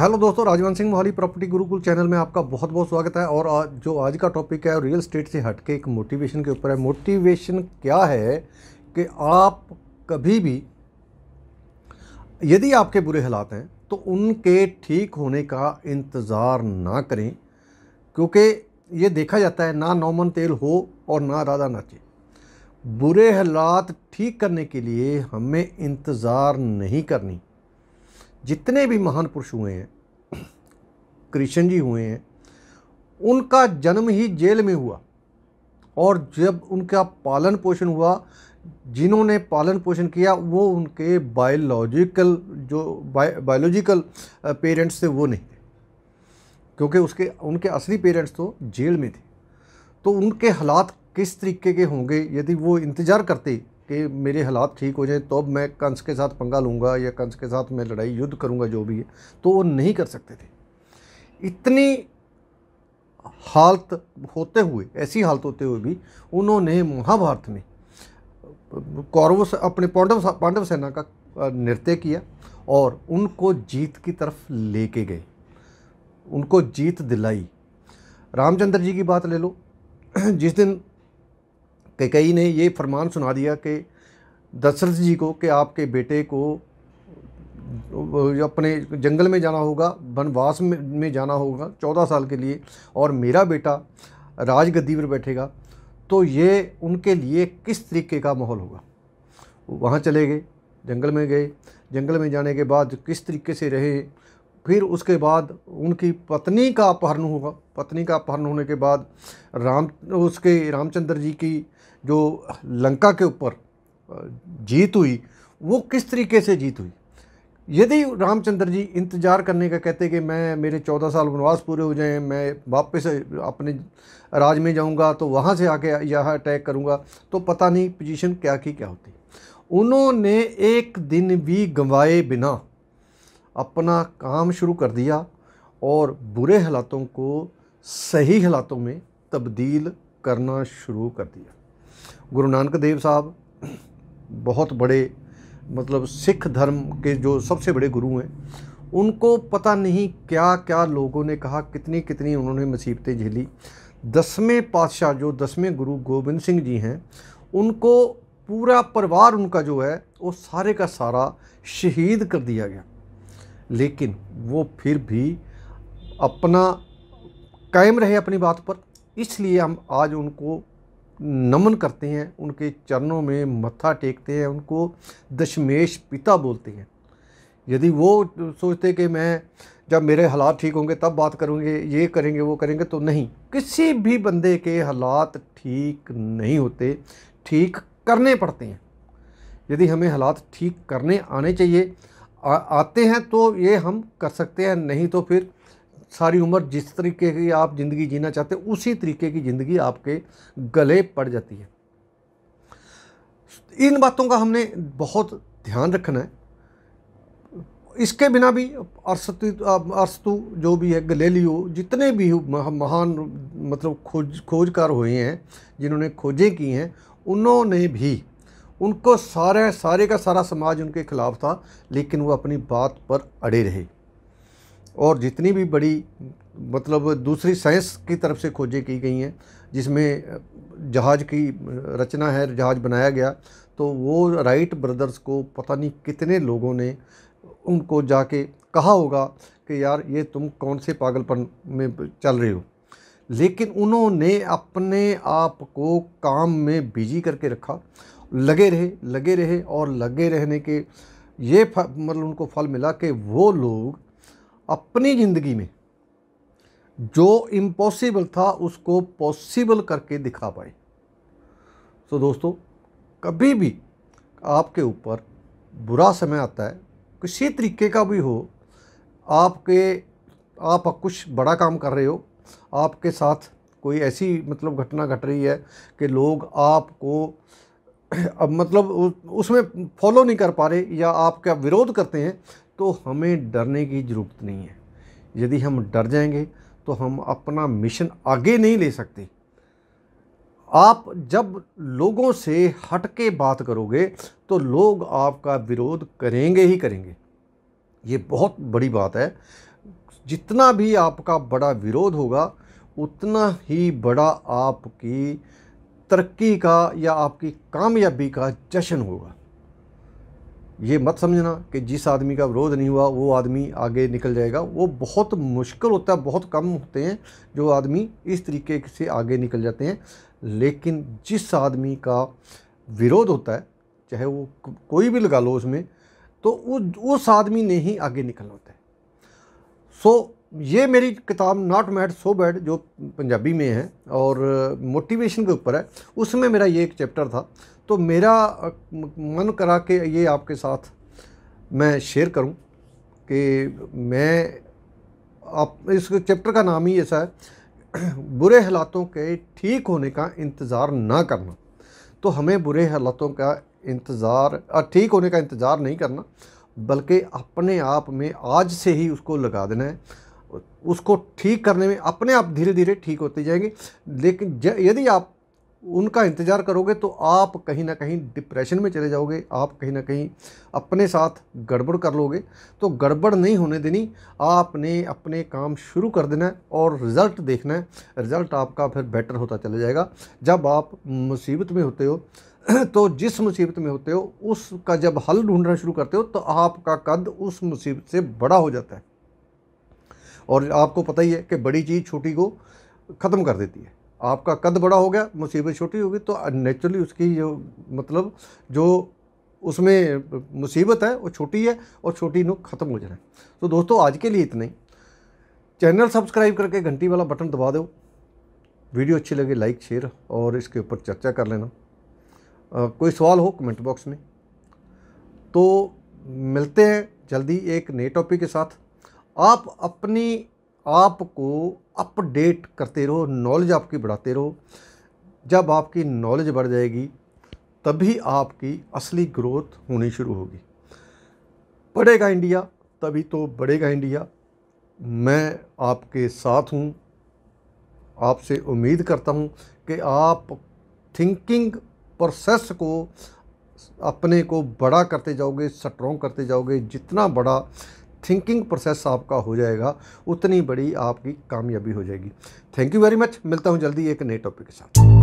hello दोस्तों Rajwant Singh Mohali property Gurukul channel में आपका बहुत बहुत स्वागत है और आज जो आज का टॉपिक है रियल स्टेट से हट के एक मोटिवेशन के ऊपर है मोटिवेशन क्या है कि आप कभी भी यदि आपके बुरे हालात हैं तो उनके ठीक होने का इंतज़ार ना करें क्योंकि ये देखा जाता है ना नौमन तेल हो और ना राधा नाचे बुरे हालात ठीक करने के लिए हमें इंतज़ार नहीं करनी जितने भी महान पुरुष हुए हैं कृष्ण जी हुए हैं उनका जन्म ही जेल में हुआ और जब उनका पालन पोषण हुआ जिन्होंने पालन पोषण किया वो उनके बायोलॉजिकल जो बायोलॉजिकल पेरेंट्स थे वो नहीं थे क्योंकि उसके उनके असली पेरेंट्स तो जेल में थे तो उनके हालात किस तरीके के होंगे यदि वो इंतज़ार करते कि मेरे हालात ठीक हो जाएं तो अब मैं कंस के साथ पंगा लूँगा या कंस के साथ मैं लड़ाई युद्ध करूँगा जो भी है तो वो नहीं कर सकते थे इतनी हालत होते हुए ऐसी हालत होते हुए भी उन्होंने महाभारत में कौरव अपने पांडव पांडव सेना का नृत्य किया और उनको जीत की तरफ लेके गए उनको जीत दिलाई रामचंद्र जी की बात ले लो जिस दिन कैकई ने ये फरमान सुना दिया कि दशरथ जी को कि आपके बेटे को अपने जंगल में जाना होगा वनवास में, जाना होगा चौदह साल के लिए और मेरा बेटा राजगद्दी पर बैठेगा तो ये उनके लिए किस तरीके का माहौल होगा वहाँ चले गए जंगल में गए जंगल में जाने के बाद किस तरीके से रहे फिर उसके बाद उनकी पत्नी का अपहरण हुआ पत्नी का अपहरण होने के बाद राम उसके रामचंद्र जी की जो लंका के ऊपर जीत हुई वो किस तरीके से जीत हुई यदि रामचंद्र जी इंतज़ार करने का कहते कि मैं मेरे चौदह साल वनवास पूरे हो जाएं मैं वापस अपने राज में जाऊंगा तो वहाँ से आके यह अटैक करूंगा तो पता नहीं पोजीशन क्या की क्या होती उन्होंने एक दिन भी गंवाए बिना अपना काम शुरू कर दिया और बुरे हालातों को सही हालातों में तब्दील करना शुरू कर दिया गुरु नानक देव साहब बहुत बड़े मतलब सिख धर्म के जो सबसे बड़े गुरु हैं उनको पता नहीं क्या क्या लोगों ने कहा कितनी कितनी उन्होंने मुसीबतें झेली दसवें पातशाह जो दसवें गुरु गोविंद सिंह जी हैं उनको पूरा परिवार उनका जो है वो सारे का सारा शहीद कर दिया गया लेकिन वो फिर भी अपना कायम रहे अपनी बात पर इसलिए हम आज उनको नमन करते हैं उनके चरणों में मत्था टेकते हैं उनको दशमेश पिता बोलते हैं यदि वो सोचते कि मैं जब मेरे हालात ठीक होंगे तब बात करूँगे ये करेंगे वो करेंगे तो नहीं किसी भी बंदे के हालात ठीक नहीं होते ठीक करने पड़ते हैं यदि हमें हालात ठीक करने आने चाहिए आ, आते हैं तो ये हम कर सकते हैं नहीं तो फिर सारी उम्र जिस तरीके की आप ज़िंदगी जीना चाहते हैं उसी तरीके की ज़िंदगी आपके गले पड़ जाती है इन बातों का हमने बहुत ध्यान रखना है इसके बिना भी अरस्तु अरस्तु जो भी है गलेलियो जितने भी महान मतलब खोज खोजकार हुए हैं जिन्होंने खोजें की हैं उन्होंने भी उनको सारे सारे का सारा समाज उनके खिलाफ था लेकिन वो अपनी बात पर अड़े रहे और जितनी भी बड़ी मतलब दूसरी साइंस की तरफ से खोजें की गई हैं जिसमें जहाज़ की रचना है जहाज़ बनाया गया तो वो राइट ब्रदर्स को पता नहीं कितने लोगों ने उनको जाके कहा होगा कि यार ये तुम कौन से पागलपन में चल रहे हो लेकिन उन्होंने अपने आप को काम में बिजी करके रखा लगे रहे लगे रहे और लगे रहने के ये मतलब उनको फल मिला कि वो लोग अपनी ज़िंदगी में जो इम्पॉसिबल था उसको पॉसिबल करके दिखा पाए तो दोस्तों कभी भी आपके ऊपर बुरा समय आता है किसी तरीके का भी हो आपके आप कुछ बड़ा काम कर रहे हो आपके साथ कोई ऐसी मतलब घटना घट रही है कि लोग आपको अब मतलब उसमें फॉलो नहीं कर पा रहे या आपका विरोध करते हैं तो हमें डरने की ज़रूरत नहीं है यदि हम डर जाएंगे तो हम अपना मिशन आगे नहीं ले सकते आप जब लोगों से हट के बात करोगे तो लोग आपका विरोध करेंगे ही करेंगे ये बहुत बड़ी बात है जितना भी आपका बड़ा विरोध होगा उतना ही बड़ा आपकी तरक्की का या आपकी कामयाबी का जश्न होगा ये मत समझना कि जिस आदमी का विरोध नहीं हुआ वो आदमी आगे निकल जाएगा वो बहुत मुश्किल होता है बहुत कम होते हैं जो आदमी इस तरीके से आगे निकल जाते हैं लेकिन जिस आदमी का विरोध होता है चाहे वो कोई भी लगा लो उसमें तो उस आदमी ने ही आगे निकलना होता है सो ये मेरी किताब नॉट मैट सो बैड जो पंजाबी में है और मोटिवेशन के ऊपर है उसमें मेरा ये एक चैप्टर था तो मेरा मन करा कि ये आपके साथ मैं शेयर करूं कि मैं आप इस चैप्टर का नाम ही ऐसा है बुरे हालातों के ठीक होने का इंतज़ार ना करना तो हमें बुरे हालातों का इंतज़ार ठीक होने का इंतज़ार नहीं करना बल्कि अपने आप में आज से ही उसको लगा देना है उसको ठीक करने में अपने आप धीरे धीरे ठीक होती जाएंगे लेकिन यदि आप उनका इंतज़ार करोगे तो आप कहीं ना कहीं डिप्रेशन में चले जाओगे आप कहीं ना कहीं अपने साथ गड़बड़ कर लोगे तो गड़बड़ नहीं होने देनी आपने अपने काम शुरू कर देना है और रिज़ल्ट देखना है रिज़ल्ट आपका फिर बेटर होता चला जाएगा जब आप मुसीबत में होते हो तो जिस मुसीबत में होते हो उसका जब हल ढूंढना शुरू करते हो तो आपका कद उस मुसीबत से बड़ा हो जाता है और आपको पता ही है कि बड़ी चीज़ छोटी को ख़त्म कर देती है आपका कद बड़ा हो गया मुसीबत छोटी होगी तो नेचुरली उसकी जो मतलब जो उसमें मुसीबत है वो छोटी है और छोटी नो ख़त्म हो जाए तो दोस्तों आज के लिए इतना ही चैनल सब्सक्राइब करके घंटी वाला बटन दबा दो वीडियो अच्छी लगे लाइक शेयर और इसके ऊपर चर्चा कर लेना आ, कोई सवाल हो कमेंट बॉक्स में तो मिलते हैं जल्दी एक नए टॉपिक के साथ आप अपनी आप को अपडेट करते रहो नॉलेज आपकी बढ़ाते रहो जब आपकी नॉलेज बढ़ जाएगी तभी आपकी असली ग्रोथ होनी शुरू होगी बढ़ेगा इंडिया तभी तो बढ़ेगा इंडिया मैं आपके साथ हूँ आपसे उम्मीद करता हूँ कि आप थिंकिंग प्रोसेस को अपने को बड़ा करते जाओगे स्ट्रॉन्ग करते जाओगे जितना बड़ा थिंकिंग प्रोसेस आपका हो जाएगा उतनी बड़ी आपकी कामयाबी हो जाएगी थैंक यू वेरी मच मिलता हूँ जल्दी एक नए टॉपिक के साथ